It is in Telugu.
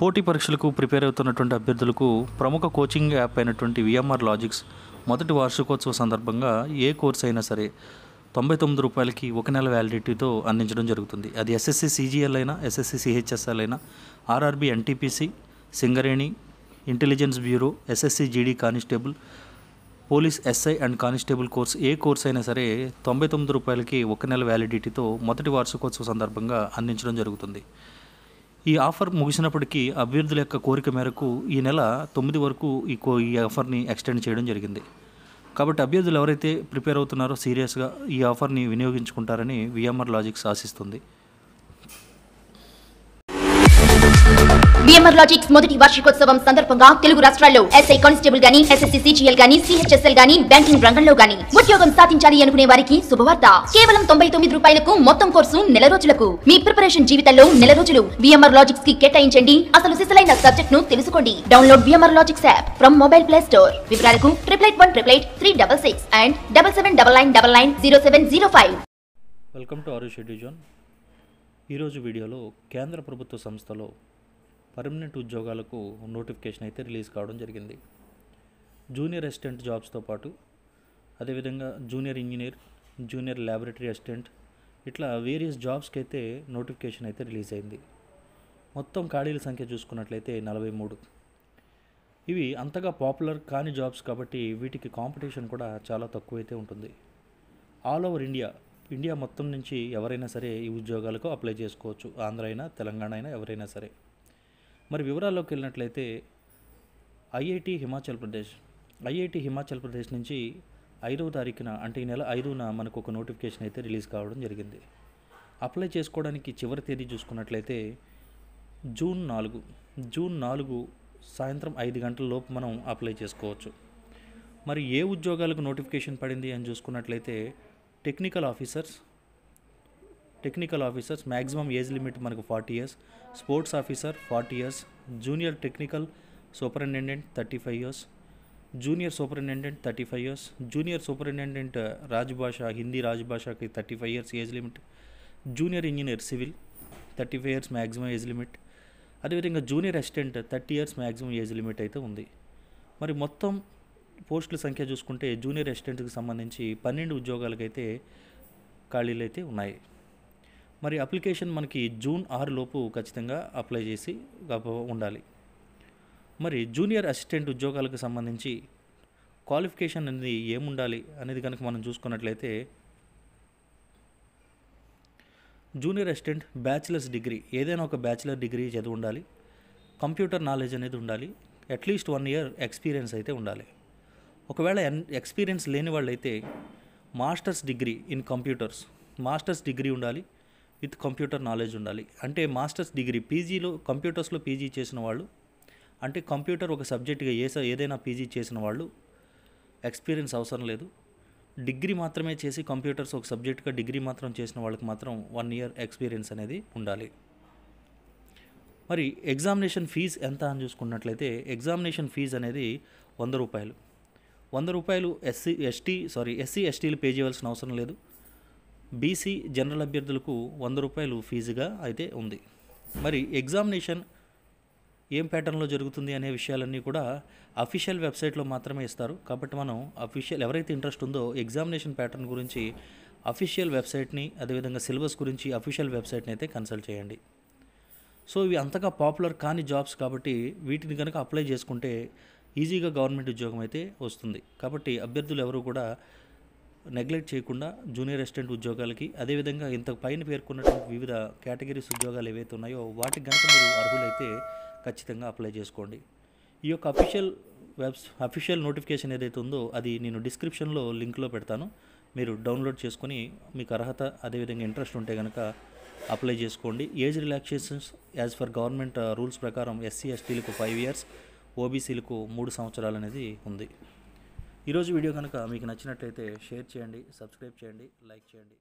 పోటీ పరీక్షలకు ప్రిపేర్ అవుతున్నటువంటి అభ్యర్థులకు ప్రముఖ కోచింగ్ యాప్ అయినటువంటి విఎంఆర్ లాజిక్స్ మొదటి వార్షికోత్సవ సందర్భంగా ఏ కోర్స్ అయినా సరే తొంభై తొమ్మిది రూపాయలకి ఒక నెల వ్యాలిడిటీతో అందించడం జరుగుతుంది అది ఎస్ఎస్సి సిజిఎల్ అయినా ఎస్ఎస్సి సిహెచ్ఎస్ఎల్ అయినా RRB NTPC Singareni intelligence bureau SSC GD constable police SI and constable course ఏ కోర్స్ అయినా సరే తొంభై తొమ్మిది రూపాయలకి ఒక నెల వ్యాలిడిటీతో మొదటి వార్షికోత్సవ సందర్భంగా అందించడం జరుగుతుంది ఈ ఆఫర్ ముగిసినప్పటికీ అభ్యర్థుల యొక్క కోరిక మేరకు ఈ నెల తొమ్మిది వరకు ఈ కో ఈ ఆఫర్ని ఎక్స్టెండ్ చేయడం జరిగింది కాబట్టి అభ్యర్థులు ఎవరైతే ప్రిపేర్ అవుతున్నారో సీరియస్గా ఈ ఆఫర్ని వినియోగించుకుంటారని విఎంఆర్ లాజిక్స్ ఆశిస్తుంది బిఎంఆర్ లాజిక్స్ మొదటి వార్షికోత్సవం సందర్భంగా తెలుగు రాష్ట్రాల్లో ఎస్ఐ కానిస్టేబుల్ గాని ఎస్ఎస్సీ సీజీఎల్ గాని సిహెచ్ఎస్ఎల్ గాని బ్యాంకింగ్ రంగంలో గాని ఉద్యోగం సాధించాలి అనుకునే వారికి శుభవార్త కేవలం తొంభై తొమ్మిది రూపాయలకు మొత్తం కోర్సు నెల రోజులకు మీ ప్రిపరేషన్ జీవితంలో నెల రోజులు బిఎంఆర్ లాజిక్స్ కి కేటాయించండి అసలు సిసలైన సబ్జెక్ట్ ను తెలుసుకోండి download BMR Logics app from mobile play store వివరాలకు triple eight one triple eight three double six and double seven double nine double nine zero seven zero five welcome to ఆరు షెడ్యూజన్ ఈరోజు వీడియోలో కేంద్ర ప్రభుత్వ సంస్థలో పర్మనెంట్ ఉద్యోగాలకు నోటిఫికేషన్ అయితే రిలీజ్ కావడం జరిగింది జూనియర్ అసిస్టెంట్ జాబ్స్తో పాటు అదేవిధంగా junior engineer junior laboratory assistant ఇట్లా వేరియస్ జాబ్స్కి అయితే నోటిఫికేషన్ అయితే రిలీజ్ అయింది మొత్తం ఖాళీల సంఖ్య చూసుకున్నట్లయితే నలభై మూడు ఇవి అంతగా పాపులర్ కాని జాబ్స్ కాబట్టి వీటికి కాంపిటీషన్ కూడా చాలా తక్కువైతే ఉంటుంది ఆల్ ఓవర్ ఇండియా ఇండియా మొత్తం నుంచి ఎవరైనా సరే ఈ ఉద్యోగాలకు అప్లై చేసుకోవచ్చు ఆంధ్ర అయినా తెలంగాణ అయినా ఎవరైనా సరే మరి వివరాల్లోకి వెళ్ళినట్లయితే ఐఐటి హిమాచల్ ప్రదేశ్ ఐఐటి హిమాచల్ ప్రదేశ్ నుంచి ఐదవ తారీఖున అంటే ఈ నెల ఐదున మనకు ఒక నోటిఫికేషన్ అయితే రిలీజ్ కావడం జరిగింది అప్లై చేసుకోవడానికి చివరి తేదీ చూసుకున్నట్లయితే జూన్ నాలుగు జూన్ నాలుగు సాయంత్రం ఐదు గంటల లోపు మనం అప్లై చేసుకోవచ్చు మరి ఏ ఉద్యోగాలకు నోటిఫికేషన్ పడింది అని చూసుకున్నట్లయితే technical officers technical officers maximum age limit మనకు forty years sports officer forty years junior technical superintendent thirty five years junior superintendent thirty five years junior superintendent Rajbhasha Hindi రాజభాషకి thirty five years age limit junior engineer civil thirty five years maximum age limit అదేవిధంగా junior assistant thirty years maximum age limit అయితే ఉంది మరి మొత్తం పోస్టుల సంఖ్య చూసుకుంటే జూనియర్ అసిస్టెంట్కి సంబంధించి పన్నెండు ఉద్యోగాలకైతే ఖాళీలు అయితే ఉన్నాయి మరి అప్లికేషన్ మనకి జూన్ ఆరు లోపు ఖచ్చితంగా అప్లై చేసి ఉండాలి మరి జూనియర్ అసిస్టెంట్ ఉద్యోగాలకు సంబంధించి క్వాలిఫికేషన్ అనేది ఏముండాలి అనేది కనుక మనం చూసుకున్నట్లయితే జూనియర్ అసిస్టెంట్ బ్యాచిలర్స్ డిగ్రీ ఏదైనా ఒక బ్యాచిలర్ డిగ్రీ చదివి ఉండాలి కంప్యూటర్ నాలెడ్జ్ అనేది ఉండాలి అట్లీస్ట్ వన్ ఇయర్ ఎక్స్పీరియన్స్ అయితే ఉండాలి ఒకవేళ ఎక్స్పీరియన్స్ లేని వాళ్ళైతే masters degree in computers masters degree ఉండాలి విత్ కంప్యూటర్ నాలెడ్జ్ ఉండాలి అంటే మాస్టర్స్ డిగ్రీ పీజీలో కంప్యూటర్స్లో పీజీ చేసిన వాళ్ళు అంటే కంప్యూటర్ ఒక సబ్జెక్ట్గా ఏ ఏదైనా పీజీ చేసిన వాళ్ళు ఎక్స్పీరియన్స్ అవసరం లేదు డిగ్రీ మాత్రమే చేసి కంప్యూటర్స్ ఒక సబ్జెక్ట్గా డిగ్రీ మాత్రం చేసిన వాళ్ళకి మాత్రం వన్ ఇయర్ ఎక్స్పీరియన్స్ అనేది ఉండాలి మరి ఎగ్జామినేషన్ ఫీజ్ ఎంత అని చూసుకున్నట్లయితే ఎగ్జామినేషన్ ఫీజ్ అనేది వంద రూపాయలు వంద రూపాయలు ఎస్సీ ఎస్టీ సారీ ఎస్సీ ఎస్టీలు పే చేయవలసిన అవసరం లేదు బీసీ జనరల్ అభ్యర్థులకు వంద రూపాయలు ఫీజుగా అయితే ఉంది మరి ఎగ్జామినేషన్ ఏం ప్యాటర్న్లో జరుగుతుంది అనే విషయాలన్నీ కూడా అఫీషియల్ వెబ్సైట్లో మాత్రమే ఇస్తారు కాబట్టి మనం అఫీషియల్ ఎవరైతే ఇంట్రెస్ట్ ఉందో ఎగ్జామినేషన్ ప్యాటర్న్ గురించి అఫీషియల్ వెబ్సైట్ని అదేవిధంగా సిలబస్ గురించి అఫీషియల్ వెబ్సైట్ని అయితే కన్సల్ట్ చేయండి సో ఇవి అంతగా పాపులర్ కాని జాబ్స్ కాబట్టి వీటిని కనుక అప్లై చేసుకుంటే ఈజీగా గవర్నమెంట్ ఉద్యోగం అయితే వస్తుంది కాబట్టి అభ్యర్థులు ఎవరు కూడా నెగ్లెక్ట్ చేయకుండా జూనియర్ అసిస్టెంట్ ఉద్యోగాలకి అదేవిధంగా ఇంతకు పైన పేర్కొన్నటువంటి వివిధ కేటగిరీస్ ఉద్యోగాలు ఏవైతే ఉన్నాయో వాటికి కనుక మీరు అర్హులైతే ఖచ్చితంగా అప్లై చేసుకోండి ఈ యొక్క అఫీషియల్ వెబ్స్ అఫీషియల్ నోటిఫికేషన్ ఏదైతే ఉందో అది నేను డిస్క్రిప్షన్లో లింక్లో పెడతాను మీరు డౌన్లోడ్ చేసుకొని మీకు అర్హత అదేవిధంగా ఇంట్రెస్ట్ ఉంటే కనుక అప్లై చేసుకోండి age relaxations as per government rules ప్రకారం ఎస్సీ ఎస్టీలకు ఫైవ్ ఇయర్స్ ఓబీసీలకు మూడు సంవత్సరాలు అనేది ఉంది ఈరోజు వీడియో కనుక మీకు నచ్చినట్లయితే షేర్ చేయండి సబ్స్క్రైబ్ చేయండి లైక్ చేయండి